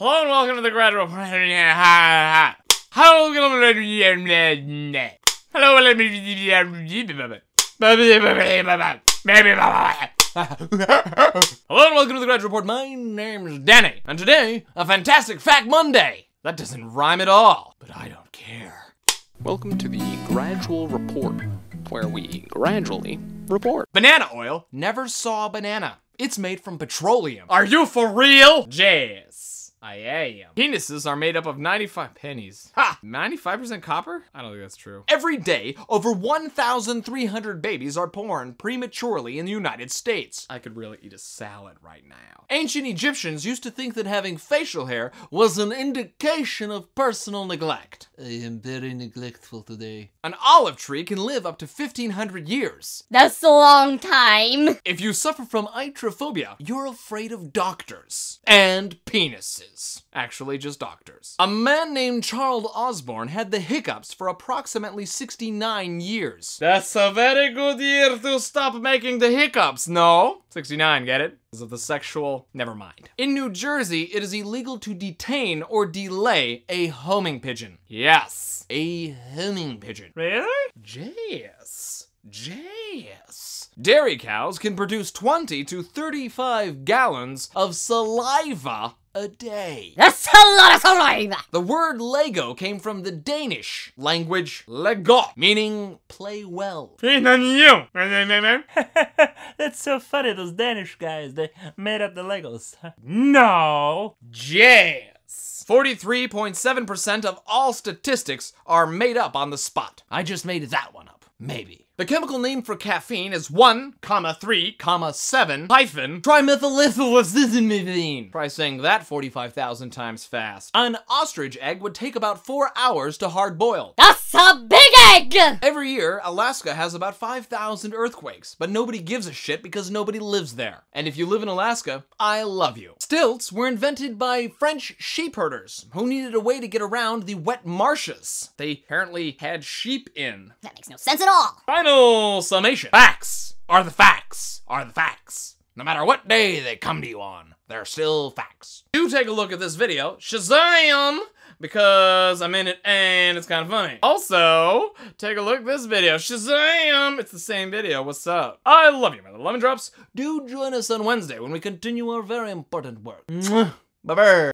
Hello and welcome to the graduate. Hello, Hello and welcome to the Graduate Report. My name's Danny, and today, a fantastic Fact Monday. That doesn't rhyme at all, but I don't care. Welcome to the Gradual Report, where we gradually report. Banana oil never saw a banana. It's made from petroleum. Are you for real? Jazz. I am. Penises are made up of 95 pennies. Ha! 95% copper? I don't think that's true. Every day, over 1,300 babies are born prematurely in the United States. I could really eat a salad right now. Ancient Egyptians used to think that having facial hair was an indication of personal neglect. I am very neglectful today. An olive tree can live up to 1,500 years. That's a long time. If you suffer from itrophobia, you're afraid of doctors and penises nurses, actually just doctors. A man named Charles Osborne had the hiccups for approximately 69 years. That's a very good year to stop making the hiccups, no? 69, get it? Because of the sexual, never mind. In New Jersey, it is illegal to detain or delay a homing pigeon. Yes, a homing pigeon. Really? Yes. Jess. Dairy cows can produce 20 to 35 gallons of saliva a day. That's a lot of saliva! The word Lego came from the Danish language Lego, meaning play well. That's so funny, those Danish guys, they made up the Legos. no! Jess! 43.7% of all statistics are made up on the spot. I just made that one up. Maybe. The chemical name for caffeine is 1, comma 3, comma 7, hyphen, trimethylethylazizimidine. Try saying that 45,000 times fast. An ostrich egg would take about 4 hours to hard boil a big egg! Every year, Alaska has about 5,000 earthquakes, but nobody gives a shit because nobody lives there. And if you live in Alaska, I love you. Stilts were invented by French sheep herders who needed a way to get around the wet marshes they apparently had sheep in. That makes no sense at all. Final summation. Facts are the facts are the facts. No matter what day they come to you on, they're still facts. Do take a look at this video. Shazam! because I'm in it and it's kind of funny. Also, take a look at this video. Shazam! It's the same video. What's up? I love you, my little lemon drops. Do join us on Wednesday when we continue our very important work. Bye-bye.